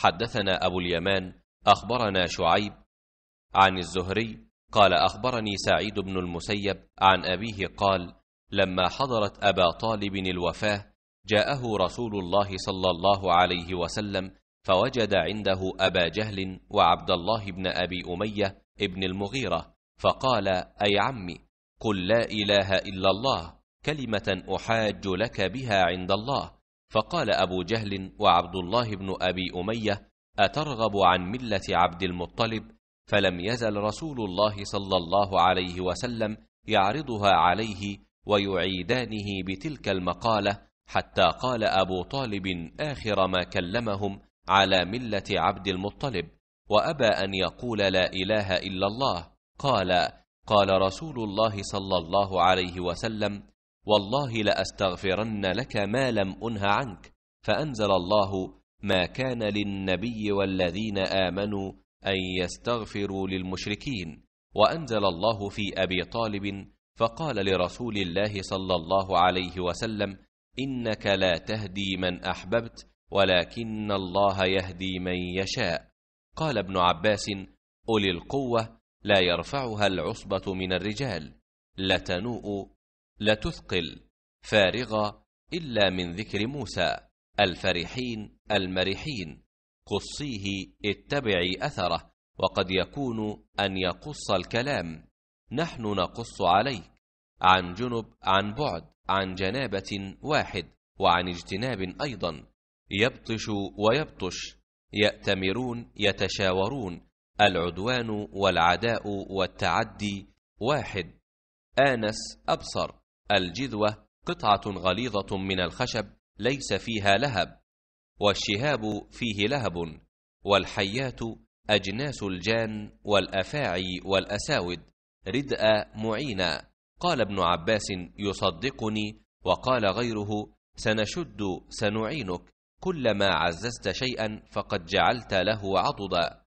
حدثنا أبو اليمان أخبرنا شعيب عن الزهري قال أخبرني سعيد بن المسيب عن أبيه قال لما حضرت أبا طالب الوفاة جاءه رسول الله صلى الله عليه وسلم فوجد عنده أبا جهل وعبد الله بن أبي أمية ابن المغيرة فقال أي عمي قل لا إله إلا الله كلمة أحاج لك بها عند الله فقال أبو جهل وعبد الله بن أبي أمية أترغب عن ملة عبد المطلب فلم يزل رسول الله صلى الله عليه وسلم يعرضها عليه ويعيدانه بتلك المقالة حتى قال أبو طالب آخر ما كلمهم على ملة عبد المطلب وأبى أن يقول لا إله إلا الله قال قال رسول الله صلى الله عليه وسلم والله لاستغفرن لك ما لم انه عنك فانزل الله ما كان للنبي والذين امنوا ان يستغفروا للمشركين وانزل الله في ابي طالب فقال لرسول الله صلى الله عليه وسلم انك لا تهدي من احببت ولكن الله يهدي من يشاء قال ابن عباس اولي القوه لا يرفعها العصبه من الرجال لتنوء لا تثقل فارغة إلا من ذكر موسى الفرحين المرحين قصيه اتبعي أثره وقد يكون أن يقص الكلام نحن نقص عليك عن جنب عن بعد عن جنابة واحد وعن اجتناب أيضا يبطش ويبطش يأتمرون يتشاورون العدوان والعداء والتعدي واحد آنس أبصر الجذوة قطعة غليظة من الخشب ليس فيها لهب والشهاب فيه لهب والحيات أجناس الجان والأفاعي والأساود ردء معينا قال ابن عباس يصدقني وقال غيره سنشد سنعينك كلما عززت شيئا فقد جعلت له عضدا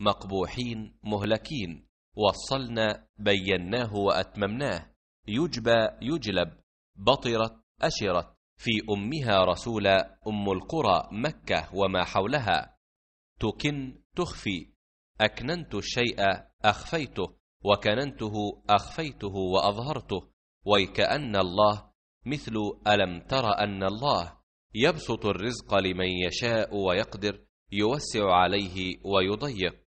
مقبوحين مهلكين وصلنا بيناه وأتممناه يجبى يجلب بطرت أشرت في أمها رسول أم القرى مكة وما حولها تكن تخفي أكننت الشيء أخفيته وكننته أخفيته وأظهرته ويكأن الله مثل ألم تر أن الله يبسط الرزق لمن يشاء ويقدر يوسع عليه ويضيق